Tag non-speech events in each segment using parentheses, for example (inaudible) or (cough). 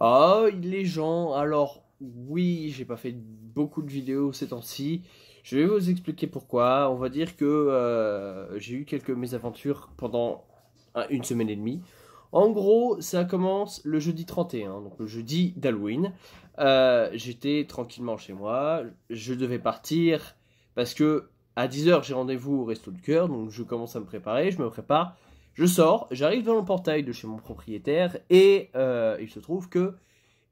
Oh ah, les gens, alors oui, j'ai pas fait beaucoup de vidéos ces temps-ci. Je vais vous expliquer pourquoi. On va dire que euh, j'ai eu quelques mésaventures pendant une semaine et demie. En gros, ça commence le jeudi 31, donc le jeudi d'Halloween. Euh, j'étais tranquillement chez moi. Je devais partir parce que à 10h j'ai rendez-vous au Resto de Cœur, donc je commence à me préparer. Je me prépare. Je sors, j'arrive dans le portail de chez mon propriétaire et euh, il se trouve que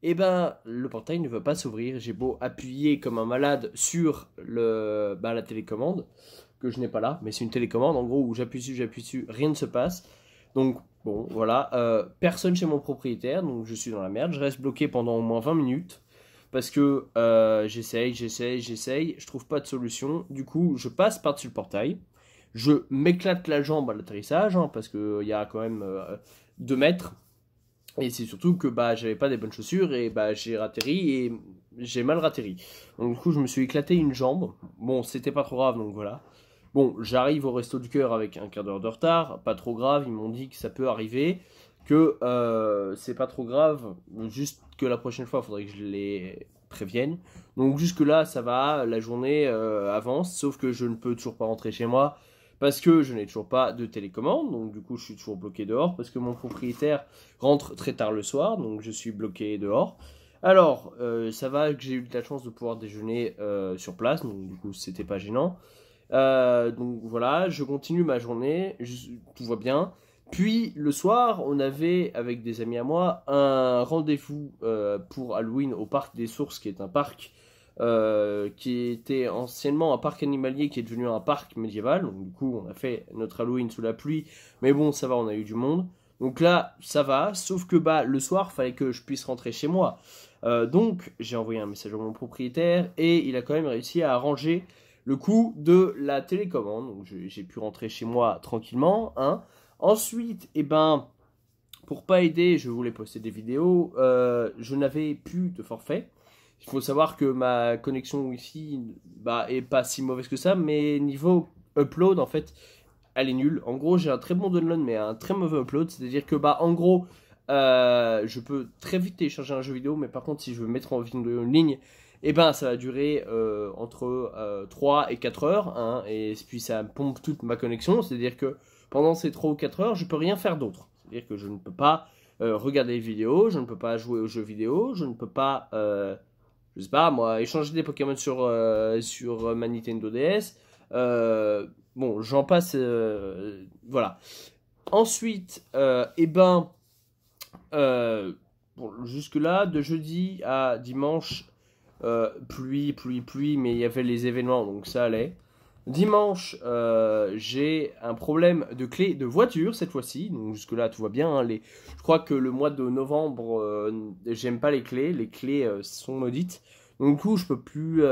eh ben, le portail ne veut pas s'ouvrir. J'ai beau appuyer comme un malade sur le, ben, la télécommande, que je n'ai pas là, mais c'est une télécommande en gros où j'appuie dessus, j'appuie dessus, rien ne se passe. Donc bon, voilà, euh, personne chez mon propriétaire, donc je suis dans la merde. Je reste bloqué pendant au moins 20 minutes parce que euh, j'essaye, j'essaye, j'essaye, je trouve pas de solution. Du coup, je passe par-dessus le portail. Je m'éclate la jambe à l'atterrissage, hein, parce qu'il euh, y a quand même 2 euh, mètres. Et c'est surtout que bah, j'avais pas des bonnes chaussures et bah, j'ai ratterri et j'ai mal ratterri. Donc du coup, je me suis éclaté une jambe. Bon, c'était pas trop grave, donc voilà. Bon, j'arrive au resto du Coeur avec un quart d'heure de retard, pas trop grave, ils m'ont dit que ça peut arriver, que euh, c'est pas trop grave, juste que la prochaine fois, il faudrait que je les prévienne. Donc jusque-là, ça va, la journée avance, sauf que je ne peux toujours pas rentrer chez moi, parce que je n'ai toujours pas de télécommande, donc du coup je suis toujours bloqué dehors, parce que mon propriétaire rentre très tard le soir, donc je suis bloqué dehors. Alors, euh, ça va que j'ai eu la chance de pouvoir déjeuner euh, sur place, donc du coup c'était pas gênant. Euh, donc voilà, je continue ma journée, tout va bien. Puis le soir, on avait avec des amis à moi un rendez-vous pour Halloween au parc des Sources, qui est un parc euh, qui était anciennement un parc animalier qui est devenu un parc médiéval. Donc, du coup, on a fait notre Halloween sous la pluie, mais bon, ça va, on a eu du monde. Donc là, ça va, sauf que bah, le soir, fallait que je puisse rentrer chez moi. Euh, donc, j'ai envoyé un message à mon propriétaire et il a quand même réussi à arranger le coût de la télécommande. Donc, j'ai pu rentrer chez moi tranquillement. Hein. Ensuite, et eh ben, pour pas aider, je voulais poster des vidéos. Euh, je n'avais plus de forfait. Il faut savoir que ma connexion ici fi bah, est pas si mauvaise que ça, mais niveau upload, en fait, elle est nulle. En gros, j'ai un très bon download, mais un très mauvais upload. C'est-à-dire que, bah, en gros, euh, je peux très vite télécharger un jeu vidéo, mais par contre, si je veux mettre en ligne, eh ben ça va durer euh, entre 3 euh, et 4 heures, hein, et puis ça pompe toute ma connexion, c'est-à-dire que pendant ces 3 ou 4 heures, je peux rien faire d'autre. C'est-à-dire que je ne peux pas regarder les vidéos, je ne peux pas jouer aux jeux vidéo, je ne peux pas je sais pas moi, échanger des Pokémon sur, euh, sur euh, ma Nintendo DS. Euh, bon, j'en passe. voilà. Ensuite, et eh ben, jusque-là, de jeudi à dimanche, pluie, pluie, pluie, mais il y avait les événements, donc ça allait. Dimanche, euh, j'ai un problème de clé de voiture cette fois-ci. Donc jusque-là, tout va bien. Hein. Je crois que le mois de novembre, euh, j'aime pas les clés. Les clés euh, sont maudites. Donc du coup, je peux plus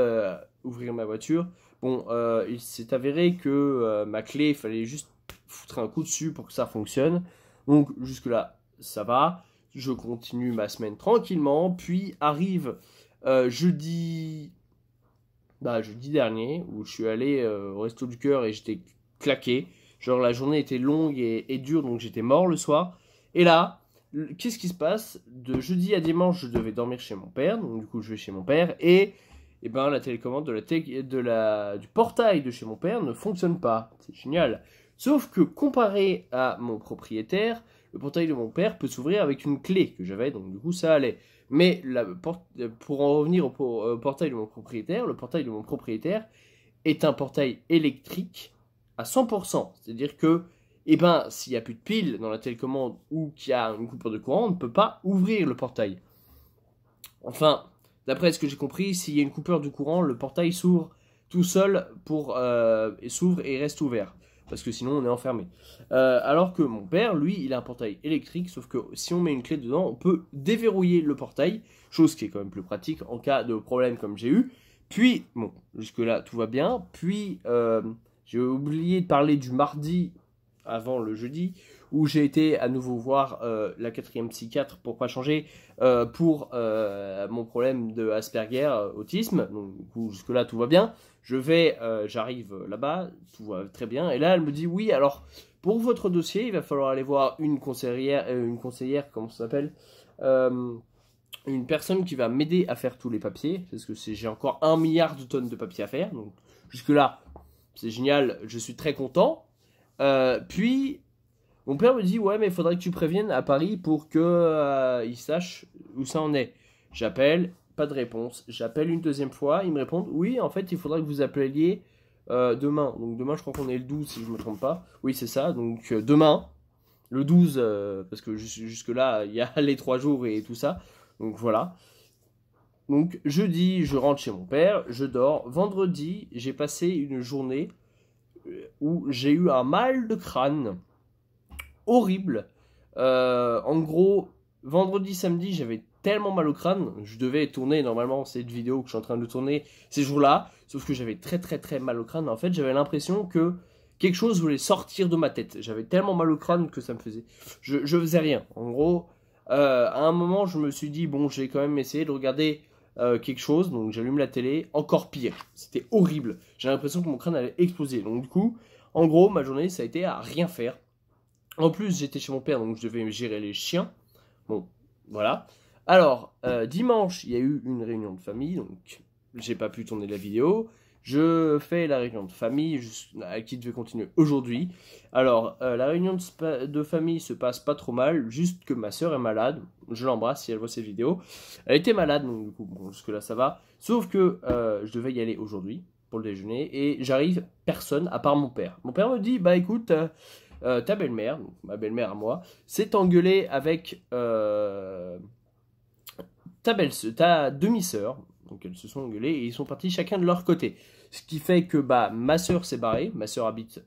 ouvrir ma voiture. Bon, il s'est avéré que ma clé, il fallait juste foutre un coup dessus pour que ça fonctionne. Donc jusque-là, ça va. Je continue ma semaine tranquillement. Puis arrive jeudi bah, jeudi dernier, où je suis allé euh, au Resto du Coeur et j'étais claqué. Genre, la journée était longue et, dure, donc j'étais mort le soir. Et là, qu'est-ce qui se passe De jeudi à dimanche, je devais dormir chez mon père, donc du coup, je vais chez mon père, et, et eh ben, la télécommande de la de la, du portail de chez mon père ne fonctionne pas. C'est génial. Sauf que comparé à mon propriétaire, le portail de mon père peut s'ouvrir avec une clé que j'avais, donc du coup, ça allait. Mais euh, pour, en revenir au, euh, portail de mon propriétaire, le portail de mon propriétaire est un portail électrique à 100%. C'est-à-dire que, eh ben, s'il n'y a plus de pile dans la télécommande ou qu'il y a une coupure de courant, on ne peut pas ouvrir le portail. Enfin, d'après ce que j'ai compris, s'il y a une coupure de courant, le portail s'ouvre tout seul pour euh, s'ouvre et reste ouvert parce que sinon on est enfermé. Euh, alors que mon père, lui, il a un portail électrique, sauf que si on met une clé dedans, on peut déverrouiller le portail, chose qui est quand même plus pratique en cas de problème comme j'ai eu. Puis, bon, jusque-là tout va bien. Puis, euh, j'ai oublié de parler du mardi avant le jeudi, où j'ai été à nouveau voir euh, la quatrième psychiatre pour pas changer euh, pour euh, mon problème de Asperger, autisme. Donc jusque là tout va bien. Je vais, j'arrive là-bas, tout va très bien. Et là elle me dit oui, alors pour votre dossier, il va falloir aller voir une conseillère, une conseillère, comment ça s'appelle une personne qui va m'aider à faire tous les papiers, parce que j'ai encore un milliard de tonnes de papiers à faire, donc jusque-là, c'est génial, je suis très content, euh, puis, mon père me dit Ouais, mais il faudrait que tu préviennes à Paris pour qu'il euh, sache où ça en est. J'appelle, pas de réponse. J'appelle une deuxième fois, Il me répondent Oui, en fait, il faudrait que vous appeliez euh, demain. Donc, demain, je crois qu'on est le 12, si je ne me trompe pas. Oui, c'est ça. Donc, demain, le 12, parce que jusque-là, il y a (laughs) les trois jours et tout ça. Donc, voilà. Donc jeudi, je rentre chez mon père, je dors. Vendredi, j'ai passé une journée où j'ai eu un mal de crâne horrible. Euh, en gros, vendredi, samedi, j'avais tellement mal au crâne. Je devais tourner normalement cette vidéo que je suis en train de tourner ces jours-là. Sauf que j'avais très très très mal au crâne. En fait, j'avais l'impression que quelque chose voulait sortir de ma tête. J'avais tellement mal au crâne que ça me faisait... Je, faisais rien. En gros, euh, à un moment, je me suis dit, bon, j'ai quand même essayé de regarder euh, quelque chose, donc j'allume la télé, encore pire, c'était horrible, j'ai l'impression que mon crâne allait exploser, donc du coup, en gros, ma journée, ça a été à rien faire. En plus, j'étais chez mon père, donc je devais gérer les chiens, bon, voilà. Alors, euh, dimanche, il y a eu une réunion de famille, donc j'ai pas pu tourner la vidéo. Je fais la réunion de famille, à qui devait continuer aujourd'hui. Alors, euh, la réunion de, de, famille se passe pas trop mal, juste que ma soeur est malade je l'embrasse si elle voit cette vidéo. Elle était malade, donc du coup, jusque-là ça va. Sauf que euh, je devais y aller aujourd'hui pour le déjeuner et j'arrive, personne à part mon père. Mon père me dit Bah écoute, euh, euh, ta belle-mère, ma belle-mère à moi, s'est engueulée avec ta, belle ta demi-sœur. Donc elles se sont engueulées et ils sont partis chacun de leur côté. Ce qui fait que bah, ma sœur s'est barrée, ma sœur habite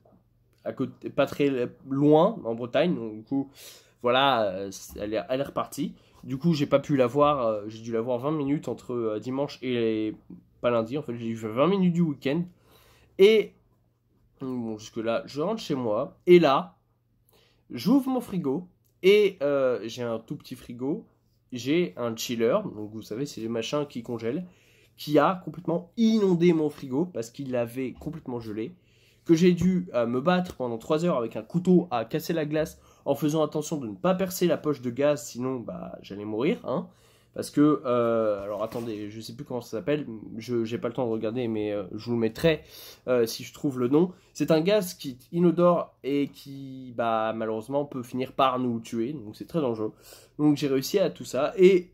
à côté, pas très loin en Bretagne, donc du coup voilà, euh, elle est, repartie. Du coup, j'ai pas pu la voir, euh, j'ai dû la voir 20 minutes entre euh, dimanche et pas lundi. En fait, j'ai eu 20 minutes du week-end. Et bon, jusque-là, je rentre chez moi. Et là, j'ouvre mon frigo. Et j'ai un tout petit frigo. J'ai un chiller. Donc, vous savez, c'est les machins qui congèlent. Qui a complètement inondé mon frigo parce qu'il avait complètement gelé. Que j'ai dû me battre pendant 3 heures avec un couteau à casser la glace en faisant attention de ne pas percer la poche de gaz, sinon bah, j'allais mourir. Hein, parce que, euh, alors attendez, je ne sais plus comment ça s'appelle, je n'ai pas le temps de regarder, mais euh, je vous le mettrai euh, si je trouve le nom. C'est un gaz qui inodore et qui, bah, malheureusement, peut finir par nous tuer, donc c'est très dangereux. Donc j'ai réussi à tout ça, et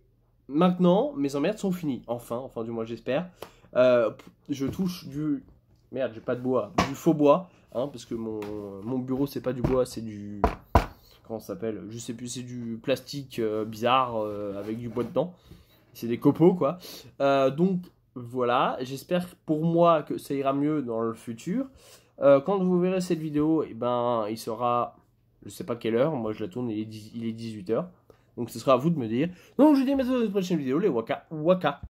maintenant, mes emmerdes sont finies, enfin, enfin du moins j'espère. je touche du... Merde, j'ai pas de bois, du faux bois, hein, parce que mon, mon bureau c'est pas du bois, c'est du comment s'appelle Je sais plus, c'est du plastique euh, bizarre euh, avec du bois dedans. C'est des copeaux quoi. Euh, donc voilà, j'espère pour moi que ça ira mieux dans le futur. quand vous verrez cette vidéo, et eh ben, il sera, je sais pas quelle heure, moi je la tourne, il est, il est 18h. Donc ce sera à vous de me dire. Donc je vous dis à bientôt dans une prochaine vidéo, les Waka Waka.